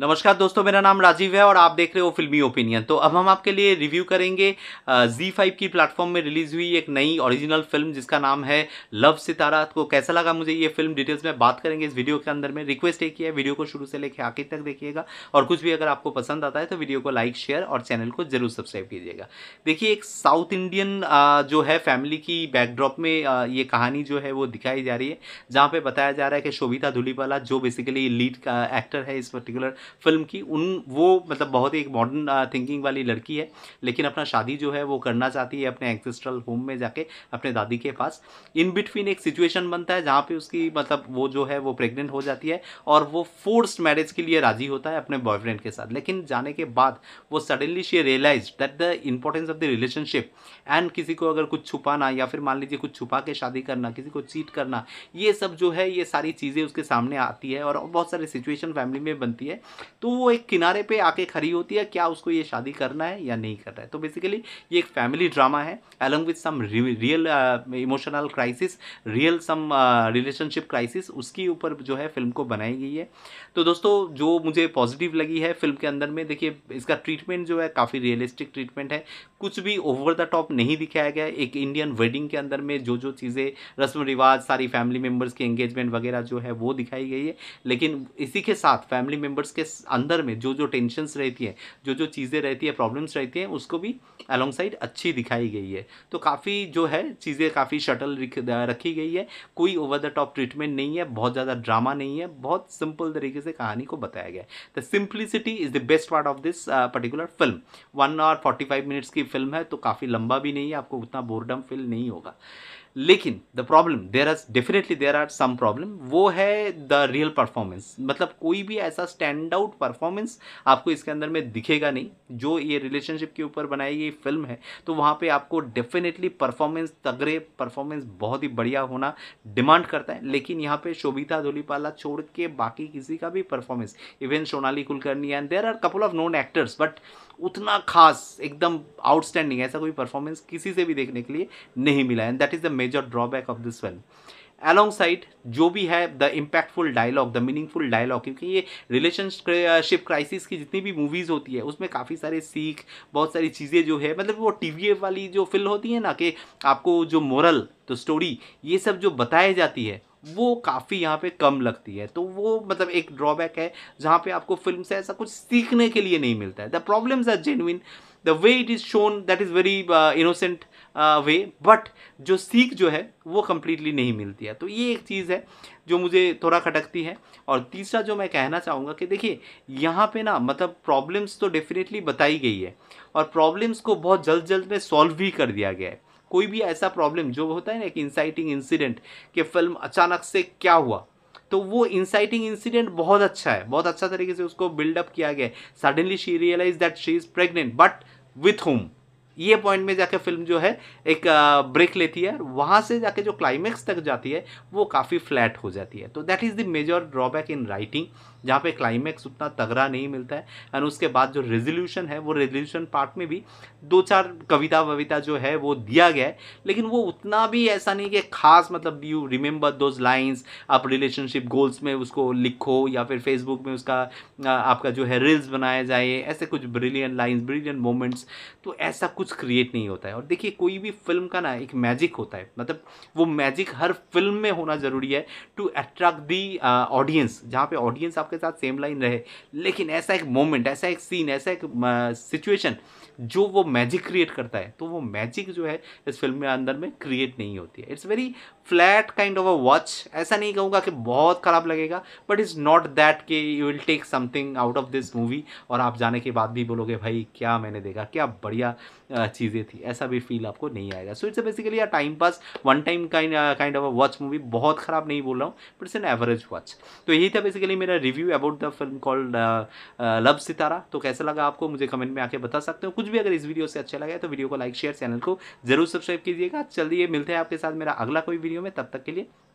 नमस्कार दोस्तों मेरा नाम राजीव है और आप देख रहे हो फिल्मी ओपिनियन तो अब हम आपके लिए रिव्यू करेंगे जी फाइव की प्लेटफॉर्म में रिलीज हुई एक नई ओरिजिनल फिल्म जिसका नाम है लव सितारा तो कैसा लगा मुझे ये फिल्म डिटेल्स में बात करेंगे इस वीडियो के अंदर में रिक्वेस्ट एक ही है वीडियो को शुरू से लेकर आखिर तक देखिएगा और कुछ भी अगर आपको पसंद आता है तो वीडियो को लाइक शेयर और चैनल को जरूर सब्सक्राइब कीजिएगा देखिए एक साउथ इंडियन जो है फैमिली की बैकड्रॉप में ये कहानी जो है वो दिखाई जा रही है जहाँ पर बताया जा रहा है कि शोभिता धुलीवाला जो बेसिकली लीड एक्टर है इस पर्टिकुलर फिल्म की उन वो मतलब बहुत ही एक मॉडर्न थिंकिंग वाली लड़की है लेकिन अपना शादी जो है वो करना चाहती है अपने एंसेस्ट्रल होम में जाके अपने दादी के पास इन बिटवीन एक सिचुएशन बनता है जहाँ पे उसकी मतलब वो जो है वो प्रेग्नेंट हो जाती है और वो फोर्स्ड मैरिज के लिए राजी होता है अपने बॉयफ्रेंड के साथ लेकिन जाने के बाद वो suddenly she realise that the importance of the relationship and किसी को अगर कुछ छुपाना या फिर मान लीजिए कुछ छुपा के शादी करना किसी को चीट करना ये सब जो है ये सारी चीज़ें उसके सामने आती है और बहुत सारी सिचुएशन फैमिली में बनती है तो वो एक किनारे पे आके खड़ी होती है क्या उसको ये शादी करना है या नहीं करना है तो बेसिकली ये एक फैमिली ड्रामा है along with some real emotional crisis real some relationship crisis उसके ऊपर जो है फिल्म को बनाई गई है तो दोस्तों जो मुझे पॉजिटिव लगी है फिल्म के अंदर में देखिए इसका ट्रीटमेंट जो है काफ़ी रियलिस्टिक ट्रीटमेंट है कुछ भी ओवर द टॉप नहीं दिखाया गया एक इंडियन वेडिंग के अंदर में जो जो चीज़ें रस्म रिवाज सारी फैमिली मेम्बर्स की एंगेजमेंट वगैरह जो है वो दिखाई गई है लेकिन इसी के साथ फैमिली मेम्बर्स के अंदर में जो जो टेंशन रहती है जो जो चीज़ें रहती हैं प्रॉब्लम्स रहती हैं उसको भी अलॉन्ग साइड अच्छी दिखाई गई है तो काफ़ी जो है चीज़ें काफ़ी शटल रखी गई है कोई ओवर द टॉप ट्रीटमेंट नहीं है बहुत ज़्यादा ड्रामा नहीं है बहुत सिंपल तरीके से कहानी को बताया गया है the simplicity is the best part of this particular film one hour forty five minutes की फिल्म है तो काफ़ी लंबा भी नहीं है आपको उतना बोर्डम फील नहीं होगा लेकिन the problem there are definitely there are some problem वो है द रियल परफॉर्मेंस मतलब कोई भी ऐसा स्टैंड आउट परफॉर्मेंस आपको इसके अंदर में दिखेगा नहीं जो ये रिलेशनशिप के ऊपर बनाई गई फिल्म है तो वहाँ पे आपको डेफिनेटली परफॉर्मेंस तगड़े परफॉर्मेंस बहुत ही बढ़िया होना डिमांड करता है लेकिन यहाँ पे शोभिता धोलीपाला छोड़ के बाकी किसी का भी performance even Sonali Kulkarni and there are couple of known actors but उतना खास एकदम आउटस्टैंडिंग ऐसा कोई परफॉर्मेंस किसी से भी देखने के लिए नहीं मिला and that is the major drawback of this film alongside जो भी है the impactful dialogue the meaningful dialogue क्योंकि ये रिलेशनशिप क्राइसिस की जितनी भी मूवीज़ होती है उसमें काफ़ी सारे सीख बहुत सारी चीज़ें जो है मतलब वो टी वाली जो फिल्म होती है ना कि आपको जो मॉरल तो स्टोरी ये सब जो बताई जाती है वो काफ़ी यहाँ पे कम लगती है तो वो मतलब एक ड्रॉबैक है जहाँ पे आपको फिल्म से ऐसा कुछ सीखने के लिए नहीं मिलता है the problems are genuine the way it is shown that is very innocent way but जो सीख जो है वो कम्प्लीटली नहीं मिलती है तो ये एक चीज़ है जो मुझे थोड़ा खटकती है और तीसरा जो मैं कहना चाहूँगा कि देखिए यहाँ पे ना मतलब प्रॉब्लम्स तो डेफिनेटली बताई गई है और प्रॉब्लम्स को बहुत जल्द जल्द में सॉल्व भी कर दिया गया है कोई भी ऐसा प्रॉब्लम जो होता है ना एक इंसाइटिंग इंसिडेंट कि फिल्म अचानक से क्या हुआ तो वो इंसाइटिंग इंसिडेंट बहुत अच्छा है बहुत अच्छा तरीके से उसको बिल्डअप किया गया है suddenly she realise that she is pregnant but with whom ये पॉइंट में जाके फिल्म जो है एक ब्रेक लेती है वहाँ से जाके जो क्लाइमैक्स तक जाती है वो काफ़ी फ्लैट हो जाती है तो that is the major drawback in writing जहाँ पे क्लाइमैक्स उतना तगड़ा नहीं मिलता है एंड उसके बाद जो रेजोल्यूशन है वो रेजोल्यूशन पार्ट में भी दो चार कविता वविता जो है वो दिया गया है लेकिन वो उतना भी ऐसा नहीं कि खास मतलब यू रिमेंबर दोज लाइन्स आप रिलेशनशिप गोल्स में उसको लिखो या फिर फेसबुक में उसका आपका जो है रील्स बनाया जाए ऐसे कुछ ब्रिलियन लाइन्स ब्रिलियन मोमेंट्स तो ऐसा कुछ क्रिएट नहीं होता है और देखिए कोई भी फिल्म का ना एक मैजिक होता है मतलब वो मैजिक हर फिल्म में होना ज़रूरी है टू अट्रैक्ट दी ऑडियंस जहाँ पे ऑडियंस आप आपके साथ सेम लाइन रहे लेकिन ऐसा एक मोमेंट ऐसा एक सीन ऐसा एक सिचुएशन जो वो मैजिक क्रिएट करता है तो वो मैजिक जो है इस फिल्म में अंदर में क्रिएट नहीं होती है it's very flat kind of a watch ऐसा नहीं कहूँगा कि बहुत ख़राब लगेगा बट इज़ नॉट दैट कि you will take something out of this movie और आप जाने के बाद भी बोलोगे भाई क्या मैंने देखा क्या बढ़िया चीज़ें थी ऐसा भी फील आपको नहीं आएगा so it's basically a time pass one time kind kind of a watch movie बहुत ख़राब नहीं बोल रहा हूँ but it's an average watch तो यही था बेसिकली मेरा review review about the film called love Sitara तो कैसा लगा आपको मुझे कमेंट में आके बता सकते हो कुछ भी अगर इस वीडियो से अच्छा लगा है तो वीडियो को लाइक शेयर चैनल को जरूर सब्सक्राइब कीजिएगा चलिए मिलते हैं आपके साथ मेरा अगला कोई वीडियो में तब तक के लिए